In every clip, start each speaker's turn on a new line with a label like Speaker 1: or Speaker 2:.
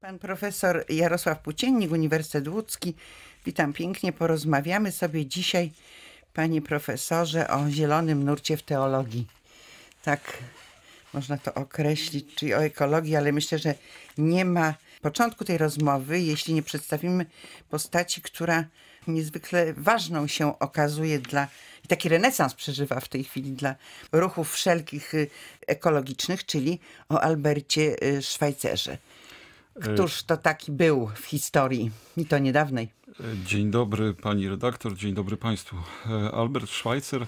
Speaker 1: Pan profesor Jarosław Płóciennik, Uniwersytet Łódzki. Witam pięknie. Porozmawiamy sobie dzisiaj, panie profesorze, o zielonym nurcie w teologii. Tak można to określić, czyli o ekologii, ale myślę, że nie ma początku tej rozmowy, jeśli nie przedstawimy postaci, która niezwykle ważną się okazuje dla i taki renesans przeżywa w tej chwili dla ruchów wszelkich y, ekologicznych, czyli o Albercie y, Szwajcerze. E, Któż to taki był w historii i to niedawnej?
Speaker 2: E, dzień dobry pani redaktor, dzień dobry państwu. E, Albert Schweitzer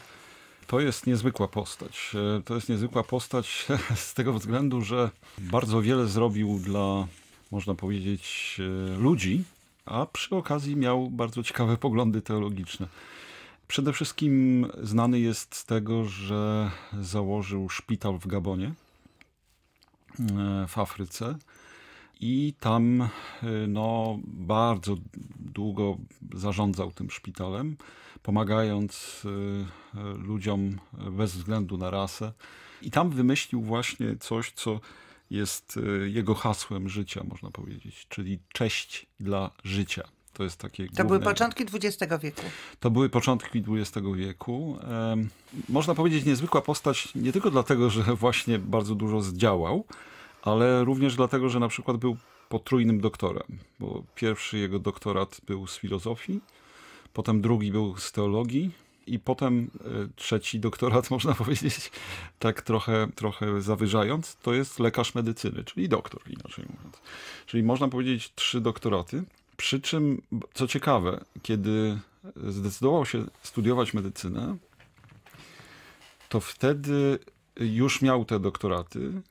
Speaker 2: to jest niezwykła postać. To jest niezwykła postać z tego względu, że bardzo wiele zrobił dla, można powiedzieć, ludzi, a przy okazji miał bardzo ciekawe poglądy teologiczne. Przede wszystkim znany jest z tego, że założył szpital w Gabonie, w Afryce i tam e, no, bardzo długo zarządzał tym szpitalem, pomagając e, e, ludziom bez względu na rasę. I tam wymyślił właśnie coś, co jest jego hasłem życia, można powiedzieć, czyli cześć dla życia. To jest takie. To były
Speaker 1: początki XX wieku.
Speaker 2: To były początki XX wieku. Można powiedzieć, niezwykła postać nie tylko dlatego, że właśnie bardzo dużo zdziałał, ale również dlatego, że na przykład był potrójnym doktorem, bo pierwszy jego doktorat był z filozofii, potem drugi był z teologii i potem e, trzeci doktorat, można powiedzieć, tak trochę, trochę zawyżając, to jest lekarz medycyny, czyli doktor inaczej mówiąc. Czyli można powiedzieć trzy doktoraty, przy czym, co ciekawe, kiedy zdecydował się studiować medycynę, to wtedy już miał te doktoraty,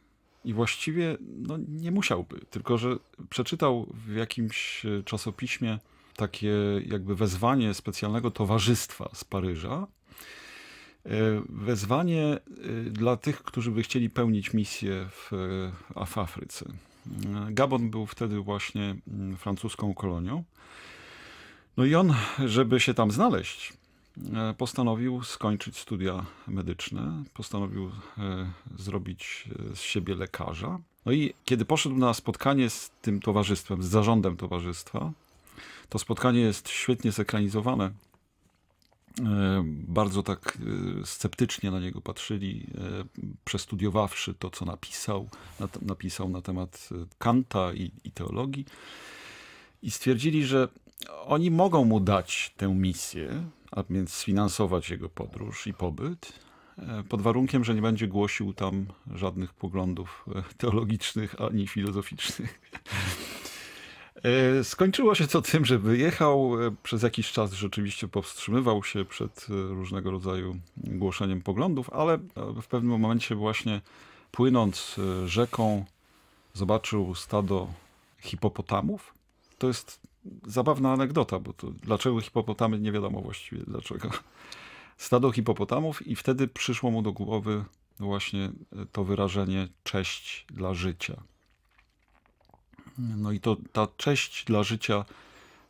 Speaker 2: i właściwie no, nie musiałby, tylko że przeczytał w jakimś e, czasopiśmie takie jakby wezwanie specjalnego towarzystwa z Paryża. E, wezwanie e, dla tych, którzy by chcieli pełnić misję w, w Afryce. Gabon był wtedy właśnie mm, francuską kolonią. No i on, żeby się tam znaleźć, E, postanowił skończyć studia medyczne, postanowił e, zrobić e, z siebie lekarza. No i kiedy poszedł na spotkanie z tym towarzystwem, z zarządem towarzystwa, to spotkanie jest świetnie zekranizowane. Bardzo tak sceptycznie na niego patrzyli, przestudiowawszy to, co napisał, napisał na temat Kanta i, i teologii. I stwierdzili, że oni mogą mu dać tę misję, a więc sfinansować jego podróż i pobyt, e, pod warunkiem, że nie będzie głosił tam żadnych poglądów e, teologicznych ani filozoficznych. E, skończyło się to tym, że wyjechał. Przez jakiś czas rzeczywiście powstrzymywał się przed różnego rodzaju głoszeniem poglądów, ale w pewnym momencie, właśnie płynąc rzeką, zobaczył stado hipopotamów. To jest zabawna anegdota, bo to dlaczego hipopotamy, nie wiadomo właściwie dlaczego. Stado hipopotamów i wtedy przyszło mu do głowy właśnie e, to wyrażenie cześć dla życia. No i to ta cześć dla życia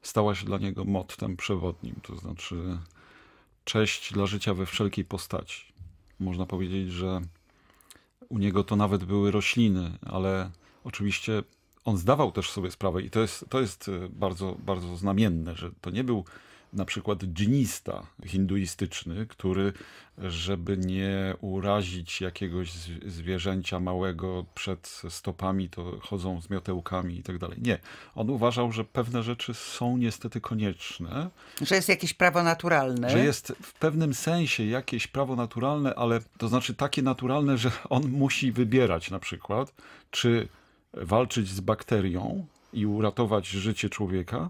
Speaker 2: stała się dla niego mottem przewodnim, to znaczy cześć dla życia we wszelkiej postaci. Można powiedzieć, że u niego to nawet były rośliny, ale oczywiście on zdawał też sobie sprawę i to jest, to jest e, bardzo, bardzo znamienne, że to nie był na przykład dżinista hinduistyczny, który, żeby nie urazić jakiegoś zwierzęcia małego przed stopami, to chodzą z miotełkami i tak dalej. Nie. On uważał, że pewne rzeczy są niestety konieczne.
Speaker 1: Że jest jakieś prawo naturalne. Że jest
Speaker 2: w pewnym sensie jakieś prawo naturalne, ale to znaczy takie naturalne, że on musi wybierać na przykład, czy walczyć z bakterią i uratować życie człowieka,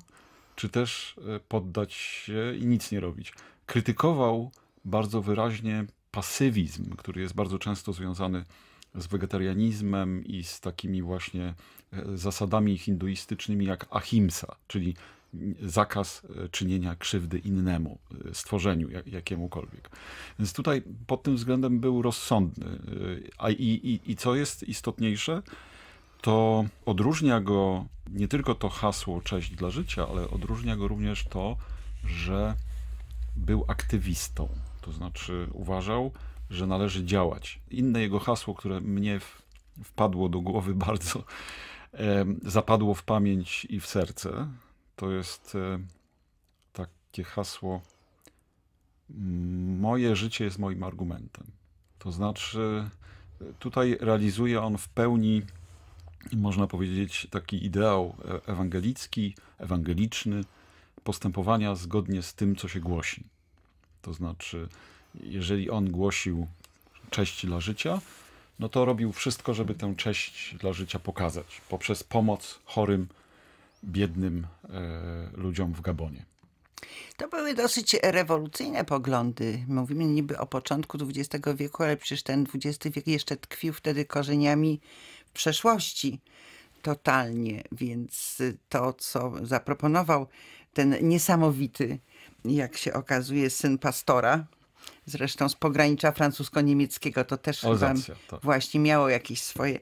Speaker 2: czy też e, poddać się i nic nie robić. Krytykował bardzo wyraźnie pasywizm, który jest bardzo często związany z wegetarianizmem i z takimi właśnie e, zasadami hinduistycznymi jak ahimsa, czyli zakaz e, czynienia krzywdy innemu, stworzeniu jakiemukolwiek. Więc tutaj pod tym względem był rozsądny. A i, i, i co jest istotniejsze, to odróżnia go nie tylko to hasło Cześć dla życia, ale odróżnia go również to, że był aktywistą. To znaczy uważał, że należy działać. Inne jego hasło, które mnie wpadło do głowy bardzo, zapadło w pamięć i w serce, to jest e, takie hasło: Moje życie jest moim argumentem. To znaczy, tutaj realizuje on w pełni można powiedzieć, taki ideał e, ewangelicki, ewangeliczny, postępowania zgodnie z tym, co się głosi. To znaczy, jeżeli on głosił cześć dla życia, no to robił wszystko, żeby tę cześć dla życia pokazać poprzez pomoc chorym, biednym e, ludziom w Gabonie.
Speaker 1: To były dosyć rewolucyjne poglądy. Mówimy niby o początku XX wieku, ale przecież ten XX wiek jeszcze tkwił wtedy korzeniami w przeszłości totalnie, więc to, co zaproponował ten niesamowity, jak się okazuje, syn pastora, zresztą z pogranicza francusko-niemieckiego, to też o, to. Tak. właśnie miało jakieś swoje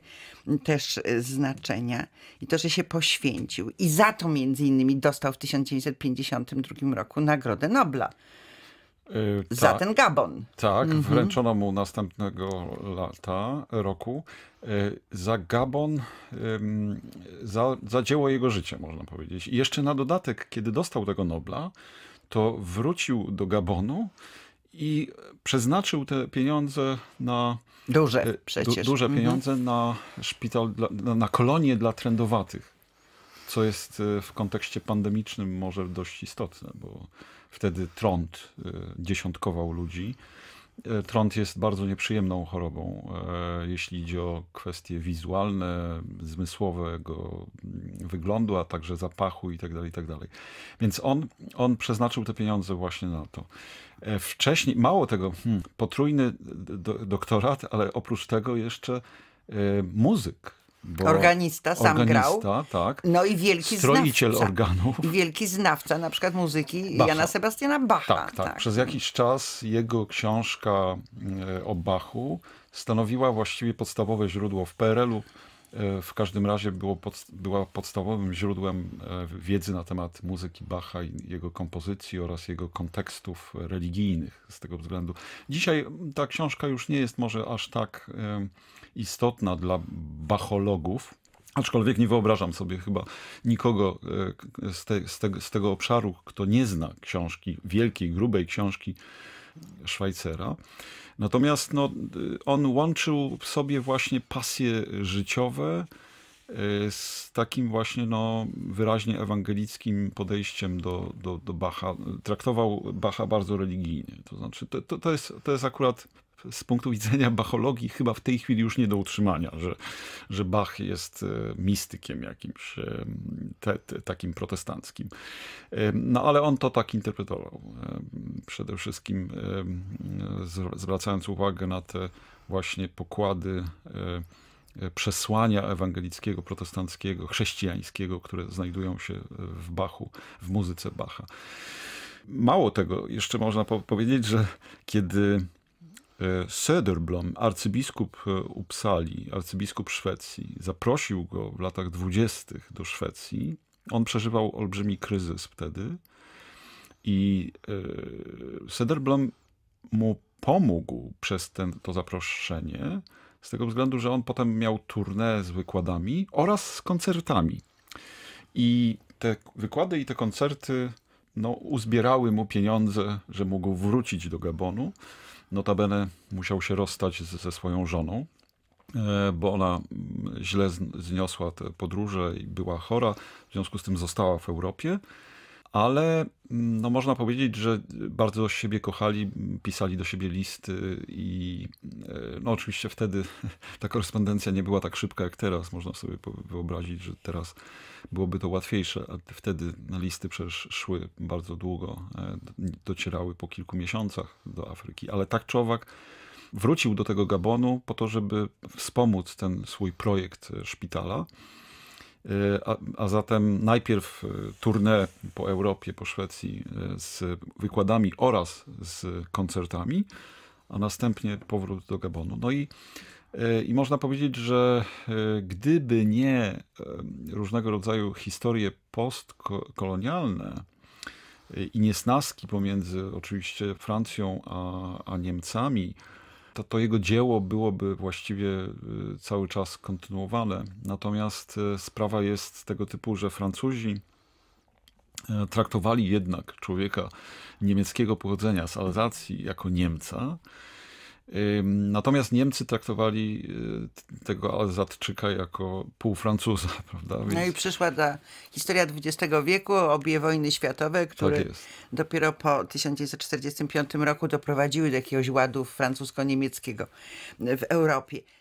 Speaker 1: też e, znaczenia. I to, że się poświęcił. I za to między innymi dostał w 1952 roku Nagrodę Nobla.
Speaker 2: Yy, za tak. ten Gabon. Tak, mhm. wręczono mu następnego lata, roku. Yy, za Gabon, yy, za, za dzieło jego życia, można powiedzieć. I jeszcze na dodatek, kiedy dostał tego Nobla, to wrócił do Gabonu i przeznaczył te pieniądze na. Duże y, przecież. Du, duże mhm. pieniądze mhm. na szpital, dla, na, na kolonie dla trędowatych co jest e, w kontekście pandemicznym może dość istotne, bo wtedy trąd e, dziesiątkował ludzi. E, trąd jest bardzo nieprzyjemną chorobą, jeśli idzie o kwestie wizualne, zmysłowego mm, wyglądu, a także zapachu itd. Tak itd. Tak Więc on, on przeznaczył te pieniądze właśnie na to. Wcześniej, mało tego, hmm, potrójny doktorat, ale oprócz tego jeszcze muzyk organista, sam organista, grał. Tak. No i wielki Stroiciel znawca. organów.
Speaker 1: I wielki znawca na przykład muzyki Bacha. Jana Sebastiana Bacha. Tak,
Speaker 2: tak, tak. Przez jakiś czas jego książka e, o Bachu stanowiła właściwie podstawowe źródło w PRL-u E, w każdym razie było pod, była podstawowym źródłem e, wiedzy na temat muzyki Bacha i jego kompozycji oraz jego kontekstów religijnych z tego względu. Dzisiaj ta książka już nie jest może aż tak e, istotna dla bachologów, Aczkolwiek nie wyobrażam sobie chyba nikogo z, te, z, te, z, tego obszaru, kto nie zna książki, wielkiej, grubej książki Szwajcera. Natomiast no, on łączył w sobie właśnie pasje życiowe e, z takim właśnie no, wyraźnie ewangelickim podejściem do, do, do Bacha. Traktował Bacha bardzo religijnie. To znaczy, to, to, to, jest, to jest akurat z punktu widzenia bachologii chyba w tej chwili już nie do utrzymania, że, że Bach jest e, mistykiem jakimś e, te, te, takim protestanckim. E, no ale on to tak interpretował. Przede wszystkim zwracając uwagę na te właśnie pokłady przesłania ewangelickiego, protestanckiego, chrześcijańskiego, które znajdują się w Bachu, w muzyce Bacha. Mało tego, jeszcze można po powiedzieć, że kiedy Söderblom, arcybiskup e, Upsali, arcybiskup Szwecji, zaprosił go w latach dwudziestych do Szwecji. On przeżywał olbrzymi kryzys wtedy i e, Söderblom mu pomógł przez ten, to zaproszenie, z tego względu, że on potem miał tournée z wykładami oraz z koncertami. I te wykłady i te koncerty no, uzbierały mu pieniądze, że mógł wrócić do Gabonu. Notabene musiał się rozstać z, ze swoją żoną, e, bo ona źle zniosła te podróże i była chora, w związku z tym została w Europie ale mm, no, można powiedzieć, że bardzo siebie kochali, pisali do siebie listy i e, no, oczywiście wtedy ta korespondencja nie była tak szybka jak teraz. Można sobie wyobrazić, że teraz byłoby to łatwiejsze, a wtedy listy przecież szły bardzo długo, e, docierały po kilku miesiącach do Afryki, ale tak czy owak wrócił do tego Gabonu po to, żeby wspomóc ten swój projekt e, szpitala. Y, a, a, zatem najpierw y, tournée po Europie, po Szwecji y, z wykładami oraz z koncertami, a następnie powrót do Gabonu. No i, i można powiedzieć, że gdyby nie różnego rodzaju historie postkolonialne i niesnaski pomiędzy oczywiście Francją a, a Niemcami, to, to jego dzieło byłoby właściwie y, cały czas kontynuowane. Natomiast y, sprawa jest tego typu, że Francuzi y, traktowali jednak człowieka niemieckiego pochodzenia z Alzacji jako Niemca Natomiast Niemcy traktowali y, tego Alzatczyka jako Francuza, prawda? No Więc... No
Speaker 1: i przyszła ta historia XX wieku, obie wojny światowe, tak które tak dopiero po 1945 roku doprowadziły do jakiegoś ładu francusko-niemieckiego w Europie.